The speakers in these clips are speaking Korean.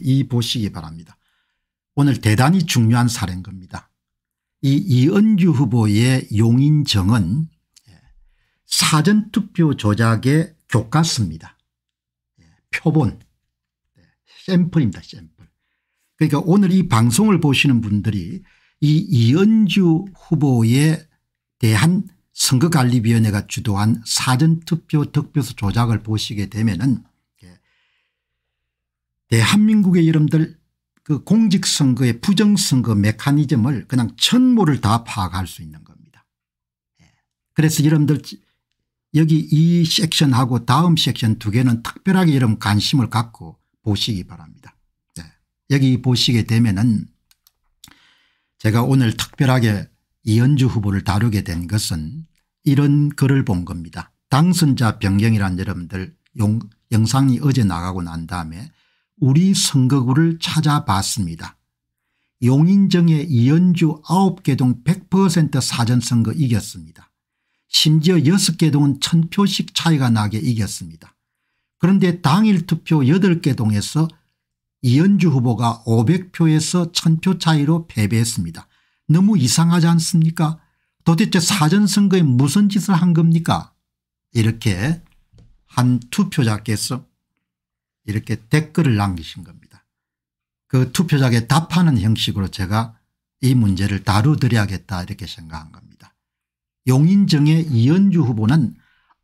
이 보시기 바랍니다. 오늘 대단히 중요한 사례인 겁니다. 이 이은주 후보의 용인정은 예, 사전투표 조작의 교과서입니다. 예, 표본 예, 샘플입니다. 샘플. 그러니까 오늘 이 방송을 보시는 분들이 이 이은주 후보에 대한 선거관리위원회가 주도한 사전투표 득표수 조작을 보시게 되면 은 대한민국의 예, 이름들그 공직선거의 부정선거 메커니즘을 그냥 천모를 다 파악할 수 있는 겁니다. 예. 그래서 여러분들 여기 이 섹션하고 다음 섹션 두 개는 특별하게 여러분 관심을 갖고 보시기 바랍니다. 예. 여기 보시게 되면은 제가 오늘 특별하게 이현주 후보를 다루게 된 것은 이런 글을 본 겁니다. 당선자 변경이란 여러분들 용, 영상이 어제 나가고 난 다음에 우리 선거구를 찾아봤습니다. 용인정의 이연주 9개동 100% 사전선거 이겼습니다. 심지어 6개동은 천표씩 차이가 나게 이겼습니다. 그런데 당일 투표 8개동에서 이연주 후보가 500표에서 1000표 차이로 패배했습니다. 너무 이상하지 않습니까? 도대체 사전선거에 무슨 짓을 한 겁니까? 이렇게 한 투표자께서 이렇게 댓글을 남기신 겁니다. 그 투표자에게 답하는 형식으로 제가 이 문제를 다루드려야겠다 이렇게 생각한 겁니다. 용인정의 이현주 후보는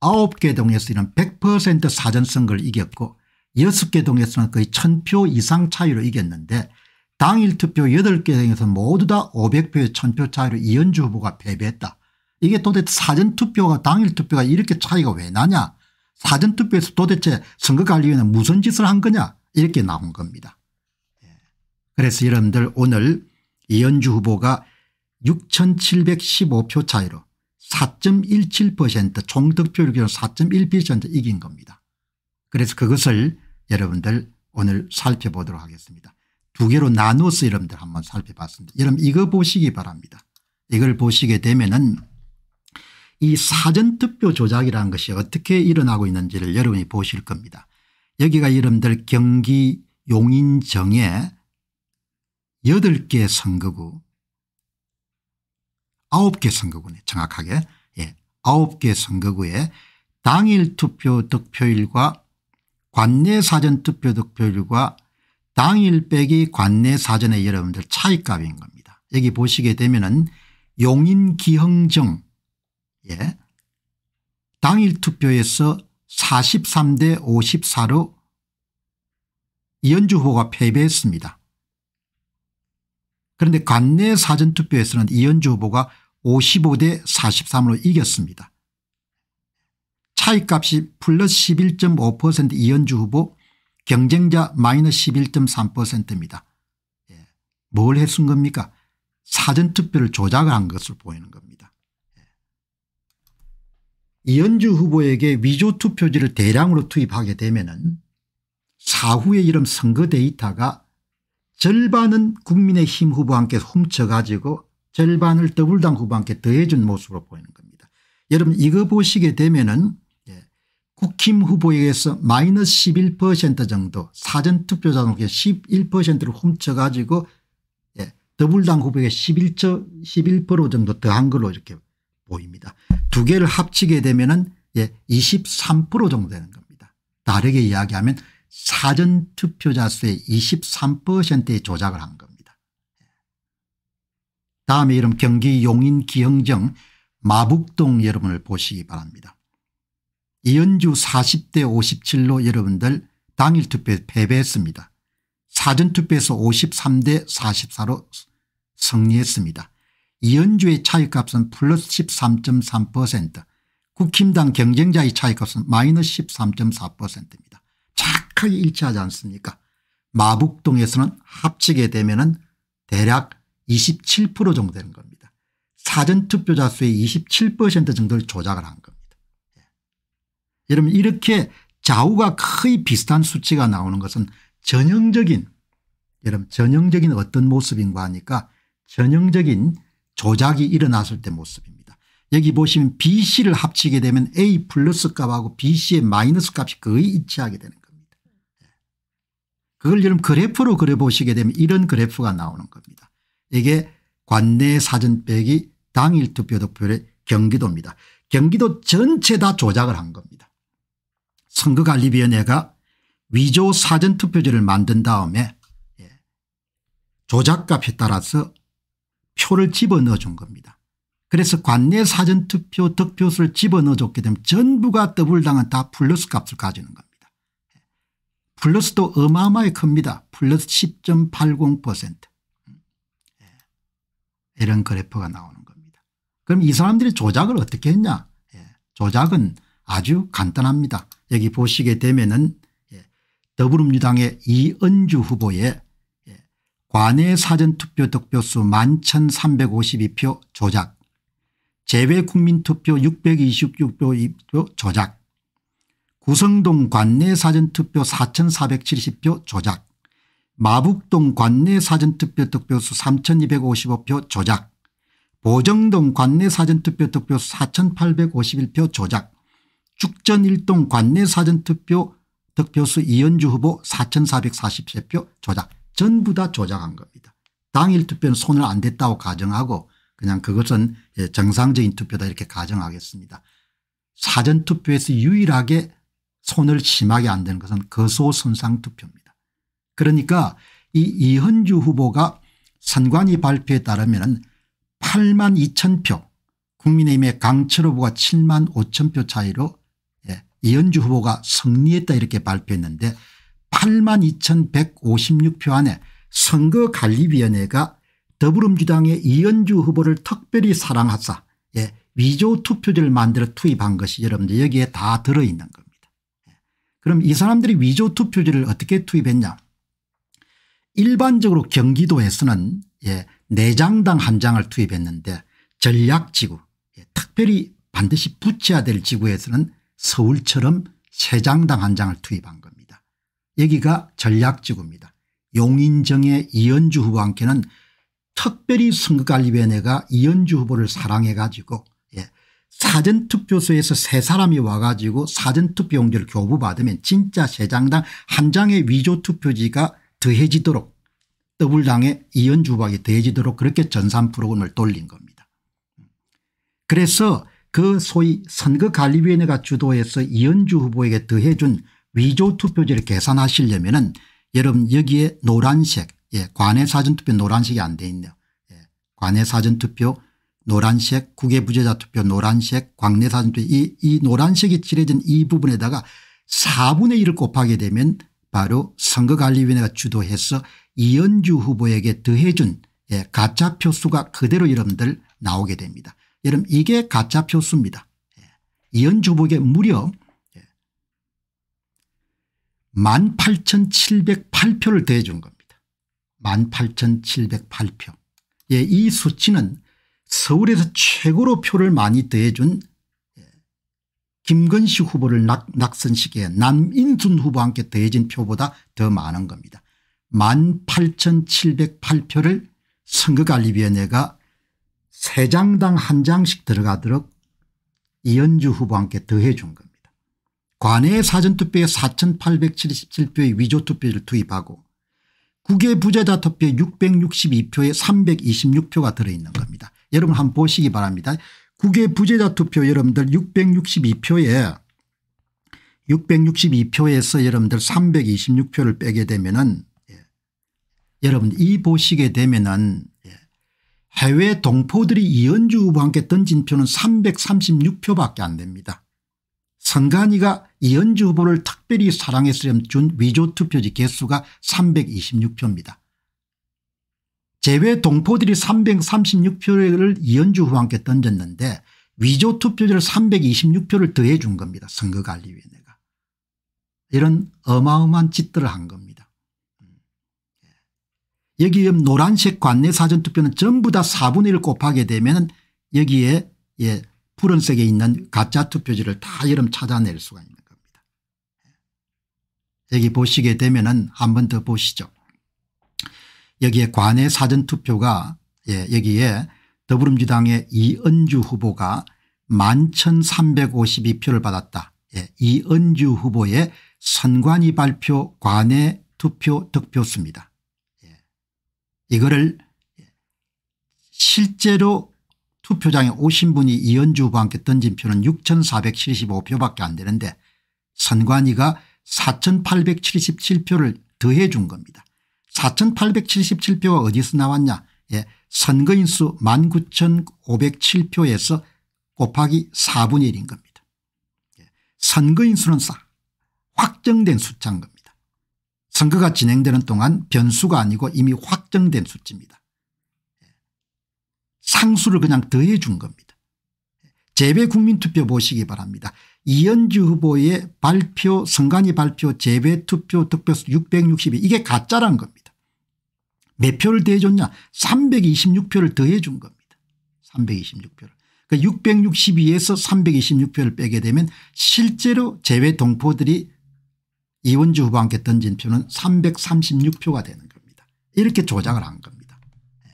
9개 동에서는 100% 사전선거를 이겼고 6개 동에서는 거의 1000표 이상 차이로 이겼는데 당일 투표 8개 동에서 모두 다 500표의 1000표 차이로 이현주 후보가 패배했다. 이게 도대체 사전투표와 당일 투표가 이렇게 차이가 왜 나냐 사전투표에서 도대체 선거관리위원회는 무슨 짓을 한 거냐 이렇게 나온 겁니다. 예. 그래서 여러분들 오늘 이현주 후보가 6715표 차이로 4.17% 총득표율 기4.1% 이긴 겁니다. 그래서 그것을 여러분들 오늘 살펴보도록 하겠습니다. 두 개로 나누서 여러분들 한번 살펴봤습니다. 여러분 이거 보시기 바랍니다. 이걸 보시게 되면은 이 사전투표 조작이라는 것이 어떻게 일어나고 있는지를 여러분이 보실 겁니다. 여기가 여러분들 경기 용인정의 8개 선거구 9개 선거구네 정확하게 예, 9개 선거구에 당일 투표 득표율과 관내 사전 투표 득표율과 당일 빼기 관내 사전의 여러분들 차이값인 겁니다. 여기 보시게 되면 은 용인 기흥정 예. 당일 투표에서 43대 54로 이현주 후보가 패배했습니다. 그런데 관내 사전투표에서는 이현주 후보가 55대 43으로 이겼습니다. 차이값이 플러스 11.5% 이현주 후보 경쟁자 마이너스 11.3%입니다. 예. 뭘 했은 겁니까 사전투표를 조작한것으 보이는 겁니다. 이현주 후보에게 위조 투표지를 대량으로 투입하게 되면 은사후에 이런 선거 데이터가 절반은 국민의힘 후보한테 훔쳐가지고 절반을 더블당 후보한테 더해준 모습으로 보이는 겁니다. 여러분 이거 보시게 되면 예, 국힘 후보에게서 마이너스 11% 정도 사전투표자 중에 11%를 훔쳐가지고 예, 더불당 후보에게 11%, 11% 정도 더한 걸로 이렇게 보입니다. 두 개를 합치게 되면은 예, 23% 정도 되는 겁니다. 다르게 이야기하면 사전투표자 수의 23%의 조작을 한 겁니다. 예. 다음에 여러 경기 용인 기흥정 마북동 여러분을 보시기 바랍니다. 이현주 40대 57로 여러분들 당일 투표에 패배했습니다. 사전투표에서 53대 44로 승리했습니다. 이현주의 차익값은 플러스 13.3% 국힘당 경쟁자의 차익값은 마이너스 13.4%입니다. 착하게 일치하지 않습니까 마북동에서는 합치게 되면 은 대략 27% 정도 되는 겁니다. 사전투표자 수의 27% 정도를 조작을 한 겁니다. 예. 여러분 이렇게 좌우가 거의 비슷한 수치가 나오는 것은 전형적인 여러분 전형적인 어떤 모습인가 하니까 전형적인 조작이 일어났을 때 모습입니다. 여기 보시면 bc를 합치게 되면 a 플러스 값하고 bc의 마이너스 값이 거의 일치하게 되는 겁니다. 예. 그걸 여러분 그래프로 그려보시게 되면 이런 그래프가 나오는 겁니다. 이게 관내 사전 빼기 당일 투표 득표의 경기도입니다. 경기도 전체 다 조작을 한 겁니다. 선거관리위원회가 위조 사전투표지를 만든 다음에 예, 조작값에 따라서 표를 집어넣어 준 겁니다. 그래서 관내 사전투표 득표수를 집어넣어 줬게 되면 전부가 더블당은 다 플러스 값을 가지는 겁니다. 플러스도 어마어마하게 큽니다. 플러스 10.80% 예. 이런 그래프가 나오는 겁니다. 그럼 이 사람들이 조작을 어떻게 했냐 예. 조작은 아주 간단합니다. 여기 보시게 되면 은 예. 더불어민주당의 이은주 후보의 관외 사전투표 득표수 11,352표 조작 재외 국민투표 626표 조작 구성동 관내 사전투표 4,470표 조작 마북동 관내 사전투표 득표수 3,255표 조작 보정동 관내 사전투표 득표수 4,851표 조작 축전1동 관내 사전투표 득표수 이현주 후보 4,443표 조작 전부 다 조작한 겁니다. 당일 투표는 손을 안 댔다고 가정하고 그냥 그것은 예, 정상적인 투표다 이렇게 가정하겠습니다. 사전투표에서 유일하게 손을 심하게 안 대는 것은 거소선상투표입니다. 그러니까 이 이현주 후보가 선관위 발표에 따르면 8만 2천 표 국민의힘의 강철 후보가 7만 5천 표 차이로 예, 이현주 후보가 승리했다 이렇게 발표했는데 82,156표 안에 선거관리위원회가 더불어민주당의 이현주 후보를 특별히 사랑하사 예, 위조 투표지를 만들어 투입한 것이 여러분들 여기에 다 들어있는 겁니다. 예. 그럼 이 사람들이 위조 투표지를 어떻게 투입했냐 일반적으로 경기도에서는 예, 4장당 한 장을 투입했는데 전략지구 예, 특별히 반드시 붙여야 될 지구에서는 서울처럼 3장당 한 장을 투입한 겁니다. 여기가 전략지구입니다. 용인정의 이현주 후보한테는 특별히 선거관리위원회가 이현주 후보를 사랑해 가지고 예. 사전투표소에서 세 사람이 와가지고 사전투표용지를 교부받으면 진짜 세 장당 한 장의 위조투표지가 더해지도록 더블당의 이현주 후보에 더해지도록 그렇게 전산 프로그램을 돌린 겁니다. 그래서 그 소위 선거관리위원회가 주도해서 이현주 후보에게 더해준 위조 투표지를 계산하시려면 은 여러분 여기에 노란색 예, 관외 사전투표 노란색이 안 돼 있네요. 예, 관외 사전투표 노란색 국외부재자 투표 노란색 광내 사전투표 이, 이 노란색이 칠해진 이 부분에다가 4분의 1을 곱하게 되면 바로 선거관리위원회가 주도해서 이현주 후보에게 더해준 예, 가짜 표수가 그대로 여러분들 나오게 됩니다. 여러분 이게 가짜 표수입니다. 예. 이현주 후보에게 무려 18,708표를 대준 겁니다. 18,708표. 예, 이 수치는 서울에서 최고로 표를 많이 대준 예, 김건식 후보를 낙, 선시키에 남인순 후보와 함께 대진 표보다 더 많은 겁니다. 18,708표를 선거관리위원회가 3장당 한장씩 들어가도록 이현주 후보와 함께 더해 준 겁니다. 관외 사전투표에 4877표의 위조투표를 투입하고 국외 부재자 투표에 662표에 326표가 들어있는 겁니다. 여러분 한번 보시기 바랍니다. 국외 부재자 투표 여러분들 662표에 662표에서 여러분들 326표를 빼게 되면은 예. 여러분 이 보시게 되면은 예. 해외 동포들이 이현주 후보한테 던진 표는 336표밖에 안 됩니다. 선관위가 이현주 후보를 특별히 사랑했으렴 준 위조 투표지 개수가 326표입니다. 제외 동포들이 336표를 이현주 후보께 던졌는데 위조 투표지를 326표를 더해 준 겁니다. 선거관리위원회가. 이런 어마어마한 짓들을 한 겁니다. 여기 노란색 관내 사전투표는 전부 다 4분의 1 곱하게 되면 여기에 예, 푸른색에 있는 가짜 투표지를 다 여름 찾아낼 수가 있는 겁니다. 여기 보시게 되면 은한 번 더 보시죠. 여기에 관내 사전투표가 예, 여기에 더불어민주당의 이은주 후보가 11,352표를 받았다. 예, 이은주 후보의 선관위 발표 관내 투표 득표수입니다. 예, 이거를 실제로 투표장에 오신 분이 이현주 후보와 함께 던진 표는 6475표밖에 안 되는데 선관위가 4877표를 더해 준 겁니다. 4877표가 어디서 나왔냐 예, 선거인 수 19507표에서 곱하기 4분의 1인 겁니다. 예, 선거인 수는 확정된 숫자인 겁니다. 선거가 진행되는 동안 변수가 아니고 이미 확정된 수치입니다. 상수를 그냥 더해 준 겁니다. 재배 국민투표 보시기 바랍니다. 이현주 후보의 발표 선관위 발표 재배 투표 득표수 662 이게 가짜란 겁니다. 몇 표를 더해줬냐 326표를 더해준 겁니다. 326표를. 그러니까 662에서 326표를 빼게 되면 실제로 재외 동포들이 이원주 후보한테 던진 표는 336표가 되는 겁니다. 이렇게 조작을 한 겁니다. 예.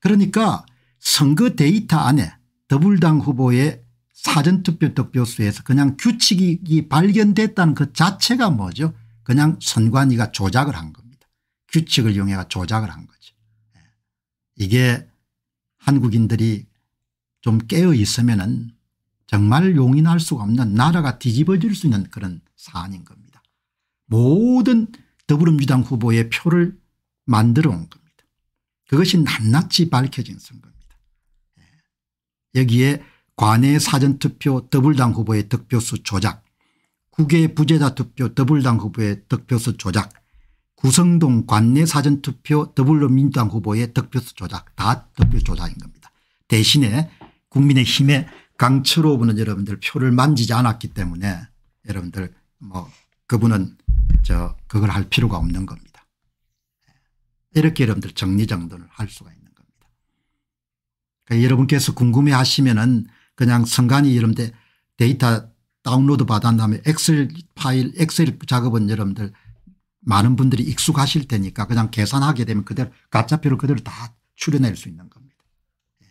그러니까 선거 데이터 안에 더불당 후보의 사전투표 득표수에서 그냥 규칙이 발견됐다는 그 자체가 뭐죠 그냥 선관위가 조작을 한 겁니다. 규칙을 이용해 조작을 한 거죠. 예. 이게 한국인들이 좀 깨어 있으면 은 정말 용인할 수가 없는 나라가 뒤집어질 수 있는 그런 사안인 겁니다. 모든 더불어민주당 후보의 표를 만들어 온 겁니다. 그것이 낱낱이 밝혀진 선거 여기에 관내 사전투표 더블당 후보의 득표수 조작 국외 부재자 투표 더블당 후보의 득표수 조작 구성동 관내 사전투표 더불어민주당 후보의 득표수 조작 다 득표 조작인 겁니다. 대신에 국민의힘의 강철호 후보는 여러분들 표를 만지지 않았기 때문에 여러분들 뭐 그분은 저 그걸 할 필요가 없는 겁니다. 이렇게 여러분들 정리정돈을 할 수가 있는 예, 여러분께서 궁금해 하시면은 그냥 성간이 여러분들 데이터 다운로드 받은 다음에 엑셀 파일 엑셀 작업은 여러분들 많은 분들이 익숙하실 테니까 그냥 계산하게 되면 그대로 가짜표를 그대로 다 추려낼 수 있는 겁니다. 예.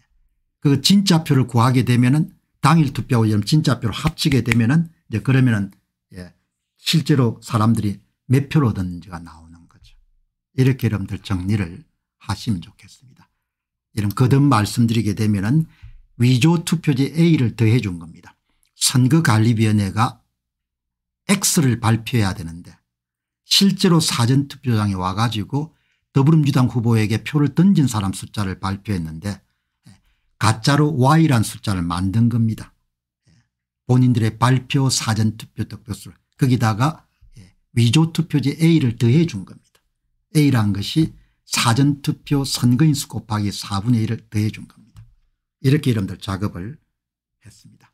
그 진짜표를 구하게 되면은 당일 투표하고 여러분 진짜표를 합치게 되면은 이제 그러면은 예 실제로 사람들이 몇 표를 얻었는지가 나오는 거죠. 이렇게 여러분들 정리를 하시면 좋겠습니다. 이런 거듭 말씀드리게 되면 위조 투표지 A를 더해 준 겁니다. 선거관리위원회가 X를 발표해야 되는데 실제로 사전투표장에 와 가지고 더불어민주당 후보에게 표를 던진 사람 숫자를 발표했는데 가짜로 Y란 숫자를 만든 겁니다. 본인들의 발표 사전투표 득표수를 거기다가 위조투표지 A를 더해 준 겁니다. A란 것이 사전투표 선거인수 곱하기 4분의 1을 더해 준 겁니다. 이렇게 여러분들 작업을 했습니다.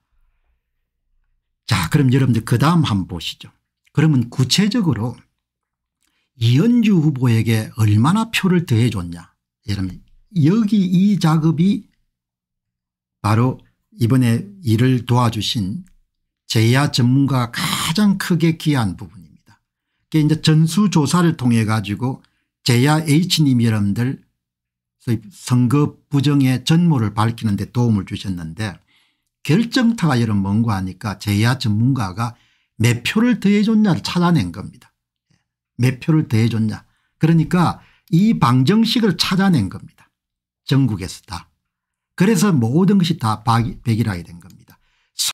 자 그럼 여러분들 그 다음 한번 보시죠. 그러면 구체적으로 이현주 후보에게 얼마나 표를 더해 줬냐. 여러분 여기 이 작업이 바로 이번에 일을 도와주신 제야 전문가가 가장 크게 기여한 부분입니다. 이제 전수조사를 통해 가지고 제야 H님 여러분들 선거 부정의 전모를 밝히는 데 도움을 주셨는데 결정타가 여러분 뭔가 하니까 제야 전문가가 몇 표를 더해줬냐를 찾아낸 겁니다. 몇 표를 더해줬냐. 그러니까 이 방정식을 찾아낸 겁니다. 전국에서 다. 그래서 모든 것이 다 백일하게 된 겁니다.